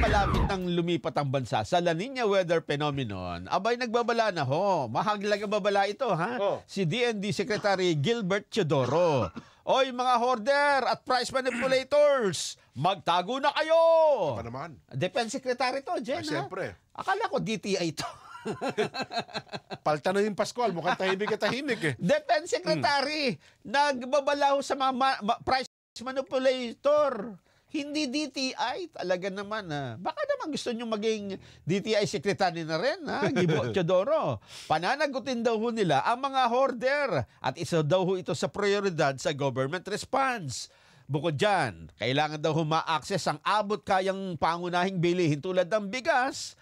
palapit ng lumipat ang bansa sa La Nina weather phenomenon, abay nagbabala na ho. Mahaglaga babala ito ha. Oh. Si DND Secretary Gilbert Chodoro. Oy mga hoarder at price manipulators, magtago na kayo! Ano naman? Defense Secretary to, Jen. Ay, siyempre. Akala ko DTI to. Palta na yung Pascual, mukhang tahimik at tahimik eh. Defense Secretary, hmm. ho sa mga ma- ma- price manipulator. Hindi DTI, talaga naman. Ha? Ah. Baka naman gusto nyo maging DTI secretary na rin, ha? Ah, Gibo Chodoro. Pananagutin daw ho nila ang mga hoarder at isa daw ho ito sa prioridad sa government response. Bukod dyan, kailangan daw ho ma access ang abot kayang pangunahing bilihin tulad ng bigas,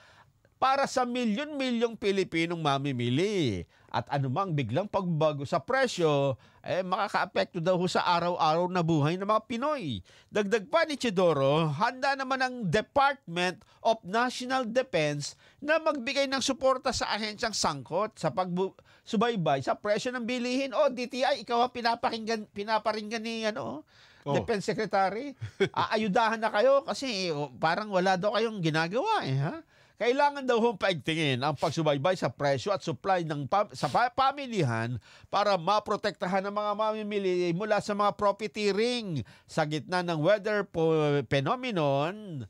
para sa milyon-milyong Pilipinong mamimili. At anumang biglang pagbago sa presyo, eh, makaka makakaapekto daw sa araw-araw na buhay ng mga Pinoy. Dagdag pa ni Chidoro, handa naman ang Department of National Defense na magbigay ng suporta sa ahensyang sangkot sa pagsubaybay sa presyo ng bilihin. O, DTI, ikaw ang pinapakinggan, pinaparinggan ni ano, oh. Defense Secretary. Aayudahan na kayo kasi oh, parang wala daw kayong ginagawa. Eh, ha? Kailangan daw hong paigtingin ang pagsubaybay sa presyo at supply ng pam- sa pa- pamilihan para maprotektahan ang mga mamimili mula sa mga profiteering sa gitna ng weather po- phenomenon